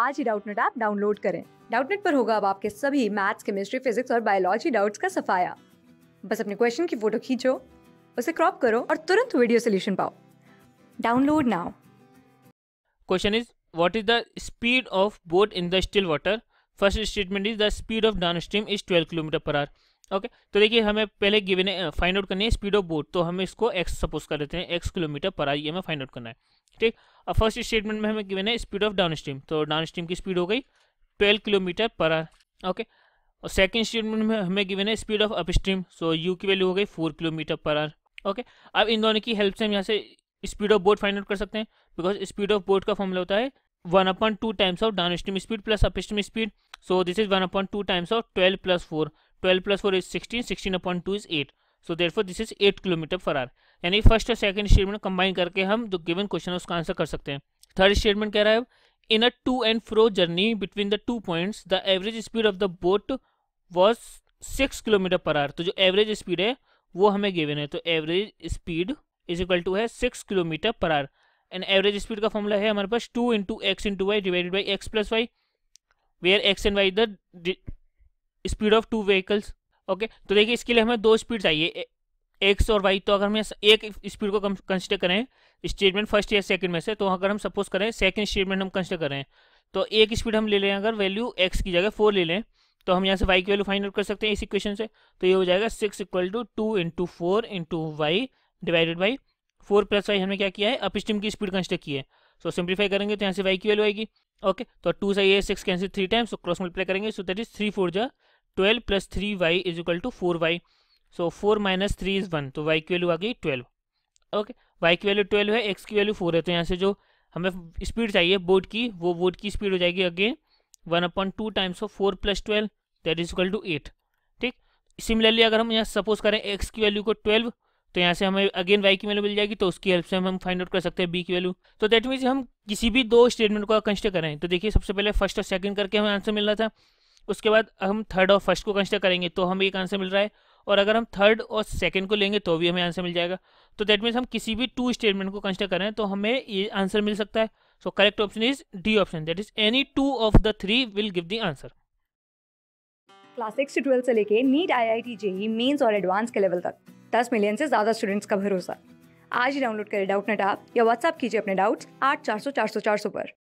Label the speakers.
Speaker 1: आज ही Doubtnut app download करें डाउटनेट पर होगा अब आपके सभी मैथ्स केमिस्ट्री फिजिक्स और बायोलॉजी डाउट्स का सफाया बस अपने क्वेश्चन की फोटो खींचो उसे क्रॉप करो और तुरंत वीडियो सोल्यूशन पाओ download now
Speaker 2: question is what is the speed of boat in the still water first statement is the speed of downstream is 12 km per hour okay तो देखिए हमें पहले गिवन फाइंड आउट करनी है speed of boat तो हमें इसको x suppose कर देते हैं एक्स किलोमीटर पर आई हमें फाइंड आउट करना है ठीक अब फर्स्ट स्टेटमेंट में हमें गिवन है स्पीड ऑफ डाउन स्ट्रीम तो डाउन स्ट्रीम की स्पीड हो गई twelve kilometre per hour okay और सेकेंड स्टेटमेंट में हमें गिवन है speed of up stream so u की वैल्यू हो गई four kilometre per hour okay अब इन दोनों की हेल्प से हम यहाँ से speed of boat find out कर सकते हैं बिकॉज स्पीड ऑफ बोट का फॉर्मूला होता है one upon two times of down stream speed plus up stream speed so this is one upon two times of twelve plus four 12 plus 4 is 16 16 upon 2 is 8 so therefore this is 8 kilometre per hour यानी first और second statement combine करके हम जो given question है उसका answer कर सकते हैं थर्ड स्टेटमेंट कह रहा है in a to and fro journey between the two points the average speed of the boat was six kilometre per hour तो जो एवरेज स्पीड है वो हमें गिवन है तो average speed is equal to है six kilometre per hour and average speed का formula है हमारे पास two into x into y divided by x plus y where x and y the speed of two vehicles okay तो देखिए इसके लिए हमें दो स्पीड चाहिए एक्स और वाई तो अगर हम एक स्पीड को कंसिडर करें स्टेटमेंट फर्स्ट या सेकंड में से तो अगर हम सपोज करें सेकंड स्टेटमेंट हम कंसिडर करें तो एक स्पीड हम ले लें अगर वैल्यू एक्स की जगह फोर ले लें तो हम यहाँ से वाई की वैल्यू फाइंड आउट कर सकते हैं इस इक्वेशन से तो ये हो जाएगा six equal to two into four into y divided by four plus y हमने क्या किया है अप स्टीम की स्पीड कंसिडर की है सो so, सिंप्लीफाई करेंगे तो यहाँ से वाई की वैल्यू आएगी ओके तो टू से ये six cancel three times cross multiply करेंगे so that is three four जा twelve plus three y is equal to four y so four minus three is one तो वाई की value आ गई ट्वेल्व ओके वाई की value twelve है x की value four है तो यहाँ से जो हमें स्पीड चाहिए बोर्ड की वो बोर्ड की स्पीड हो जाएगी again one upon two times of four plus twelve that is equal to eight ठीक सिमिलरली अगर हम यहाँ सपोज करें एक्स की वैल्यू को ट्वेल्व तो यहाँ से हमें अगेन वाई की वैल्यू मिल जाएगी तो उसकी हेल्प से हम फाइंड आउट कर सकते हैं बी की वैल्यू तो दैट मीन्स हम किसी भी दो स्टेटमेंट को कंसिडर करें तो देखिए सबसे पहले फर्स्ट और सेकंड करके हमें आंसर मिल रहा था उसके बाद हम थर्ड और फर्स्ट को कंसिडर करेंगे तो हमें एक आंसर मिल रहा है और अगर हम थर्ड और सेकंड को लेंगे तो भी हमें आंसर मिल जाएगा तो दैट मीन्स हम किसी भी टू स्टेटमेंट को कंसिडर करें तो हमें ये आंसर मिल सकता है so correct option is D option that is any two of the three will give the answer
Speaker 1: class six से ट्वेल्थ से लेके NEET I I T JEE Mains और एडवांस के लेवल तक दस मिलियन से ज़्यादा स्टूडेंट्स का भरोसा आज ही डाउनलोड करें डाउट नेट आप या व्हाट्सअप कीजिए अपने डाउट्स आठ चार सौ चार सौ चार सौ पर